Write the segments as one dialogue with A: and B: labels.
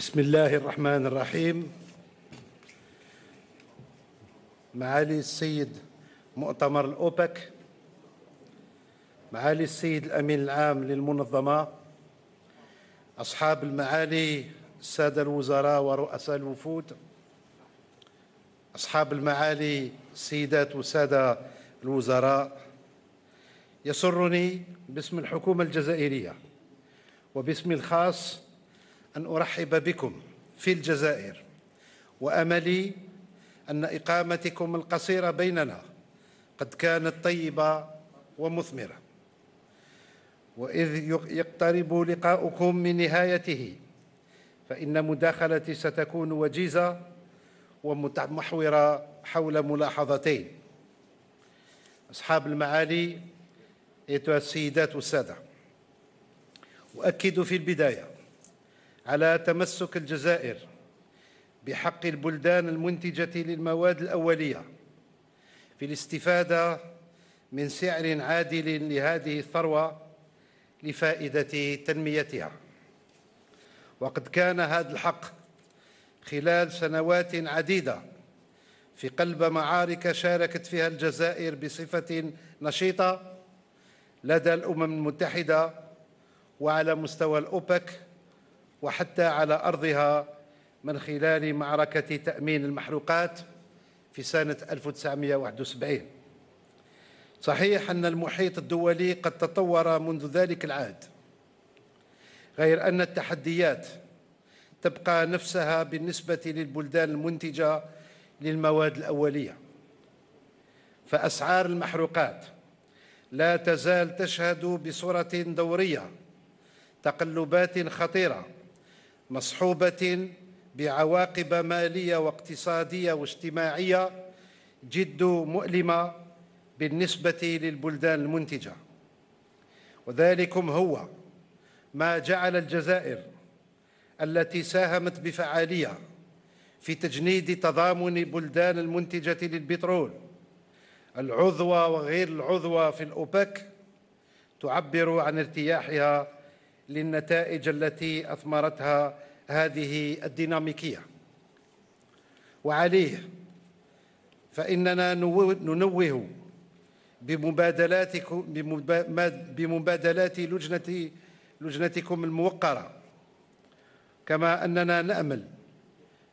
A: بسم الله الرحمن الرحيم معالي السيد مؤتمر الأوبك معالي السيد الأمين العام للمنظمة أصحاب المعالي السادة الوزراء ورؤساء الوفود أصحاب المعالي السيدات والسادة الوزراء يسرني باسم الحكومة الجزائرية وباسمي الخاص أن أرحب بكم في الجزائر وأملي أن إقامتكم القصيرة بيننا قد كانت طيبة ومثمرة وإذ يقترب لقاؤكم من نهايته فإن مداخلتي ستكون وجيزة ومتمحورة حول ملاحظتين أصحاب المعالي أيتها السيدات والسادة أؤكد في البداية على تمسك الجزائر بحق البلدان المنتجة للمواد الأولية في الاستفادة من سعر عادل لهذه الثروة لفائدة تنميتها وقد كان هذا الحق خلال سنوات عديدة في قلب معارك شاركت فيها الجزائر بصفة نشيطة لدى الأمم المتحدة وعلى مستوى الأوبك وحتى على أرضها من خلال معركة تأمين المحروقات في سنة 1971 صحيح أن المحيط الدولي قد تطور منذ ذلك العهد غير أن التحديات تبقى نفسها بالنسبة للبلدان المنتجة للمواد الأولية فأسعار المحروقات لا تزال تشهد بصورة دورية تقلبات خطيرة مصحوبة بعواقب مالية واقتصادية واجتماعية جد مؤلمة بالنسبة للبلدان المنتجة وذلكم هو ما جعل الجزائر التي ساهمت بفعالية في تجنيد تضامن بلدان المنتجة للبترول العضوة وغير العضوة في الأوبك تعبر عن ارتياحها للنتائج التي أثمرتها هذه الديناميكية وعليه فإننا ننوه بمبادلاتكم بمبادلات لجنة لجنتكم الموقرة كما أننا نأمل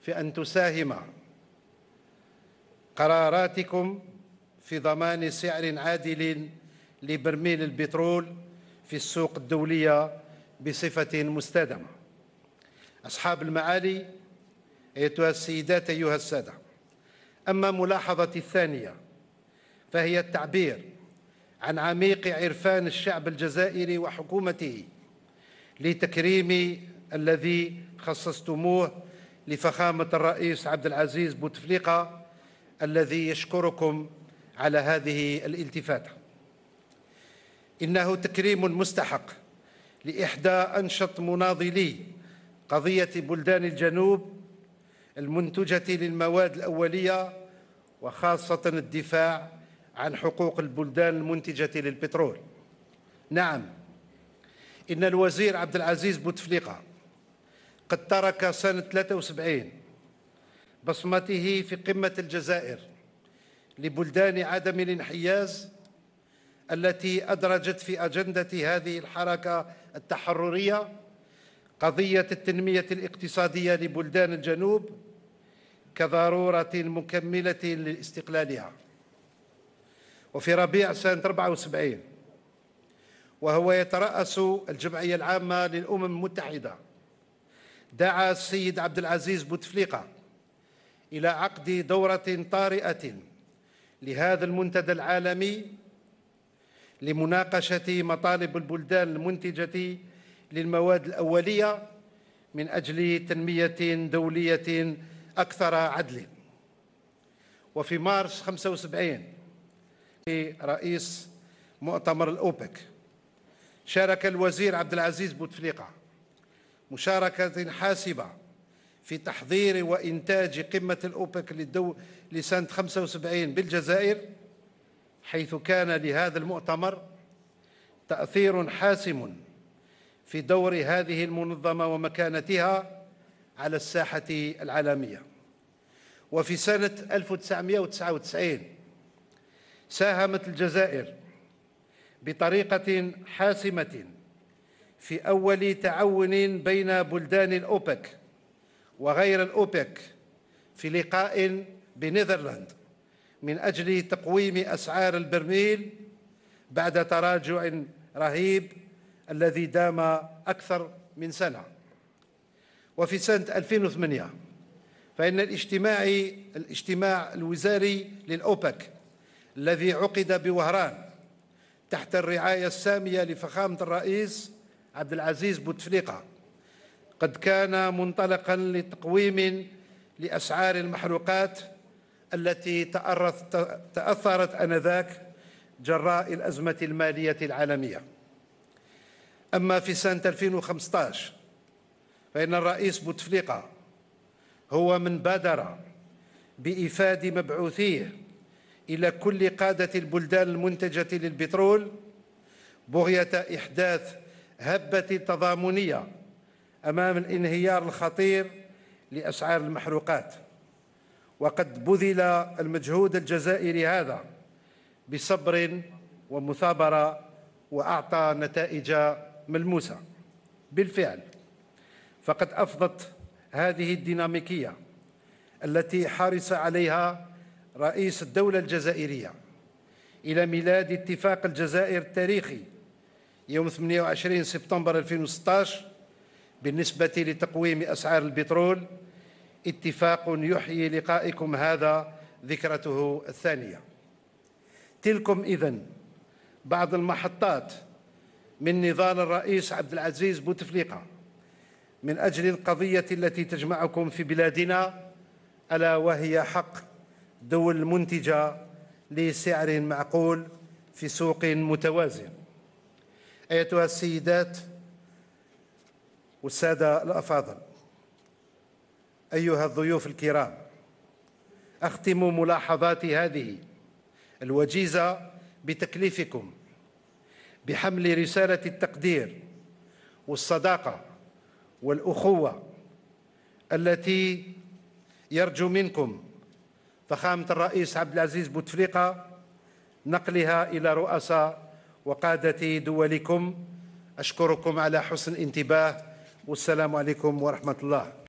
A: في أن تساهم قراراتكم في ضمان سعر عادل لبرميل البترول في السوق الدولية بصفة مستدامة أصحاب المعالي أيتها السيدات أيها السادة أما ملاحظة الثانية فهي التعبير عن عميق عرفان الشعب الجزائري وحكومته لتكريم الذي خصصتموه لفخامة الرئيس عبد العزيز بوتفليقة الذي يشكركم على هذه الالتفاتة إنه تكريم مستحق لإحدى أنشط مناضلي قضية بلدان الجنوب المنتجة للمواد الأولية وخاصة الدفاع عن حقوق البلدان المنتجة للبترول نعم إن الوزير عبد العزيز بوتفليقة قد ترك سنة 73 بصمته في قمة الجزائر لبلدان عدم الانحياز التي أدرجت في أجندة هذه الحركة التحررية قضية التنمية الاقتصادية لبلدان الجنوب كضرورة مكملة لاستقلالها وفي ربيع سنة 74 وهو يترأس الجمعية العامة للأمم المتحدة دعا السيد عبد العزيز بوتفليقة إلى عقد دورة طارئة لهذا المنتدى العالمي لمناقشة مطالب البلدان المنتجة للمواد الأولية من أجل تنمية دولية أكثر عدل وفي مارس 75 رئيس مؤتمر الأوبك شارك الوزير عبد العزيز بوتفليقة مشاركة حاسبة في تحضير وإنتاج قمة الأوبك للدو لسنة 75 بالجزائر حيث كان لهذا المؤتمر تأثير حاسم في دور هذه المنظمة ومكانتها على الساحة العالمية وفي سنة 1999 ساهمت الجزائر بطريقة حاسمة في أول تعاون بين بلدان الأوبك وغير الأوبك في لقاء بنيذرلاند من أجل تقويم أسعار البرميل بعد تراجع رهيب الذي دام أكثر من سنة وفي سنة 2008 فإن الاجتماع الاجتماع الوزاري للأوبك الذي عقد بوهران تحت الرعاية السامية لفخامة الرئيس عبد العزيز بوتفليقة قد كان منطلقا لتقويم لأسعار المحروقات التي تأثرت أنذاك جراء الأزمة المالية العالمية أما في سنة 2015 فإن الرئيس بوتفليقة هو من بادر بإفاد مبعوثيه إلى كل قادة البلدان المنتجة للبترول بغية إحداث هبة تضامنية أمام الانهيار الخطير لأسعار المحروقات وقد بذل المجهود الجزائري هذا بصبر ومثابرة وأعطى نتائج ملموسة بالفعل فقد أفضت هذه الديناميكية التي حرص عليها رئيس الدولة الجزائرية إلى ميلاد اتفاق الجزائر التاريخي يوم 28 سبتمبر 2016 بالنسبة لتقويم أسعار البترول اتفاق يحيي لقائكم هذا ذكرته الثانية تلكم إذن بعض المحطات من نضال الرئيس عبد العزيز بوتفليقة من أجل القضية التي تجمعكم في بلادنا ألا وهي حق دول منتجة لسعر معقول في سوق متوازن أيتها السيدات والسادة الأفاضل أيها الضيوف الكرام أختم ملاحظاتي هذه الوجيزة بتكليفكم بحمل رسالة التقدير والصداقة والأخوة التي يرجو منكم فخامة الرئيس عبد العزيز بوتفليقة نقلها إلى رؤساء وقادة دولكم أشكركم على حسن الانتباه والسلام عليكم ورحمة الله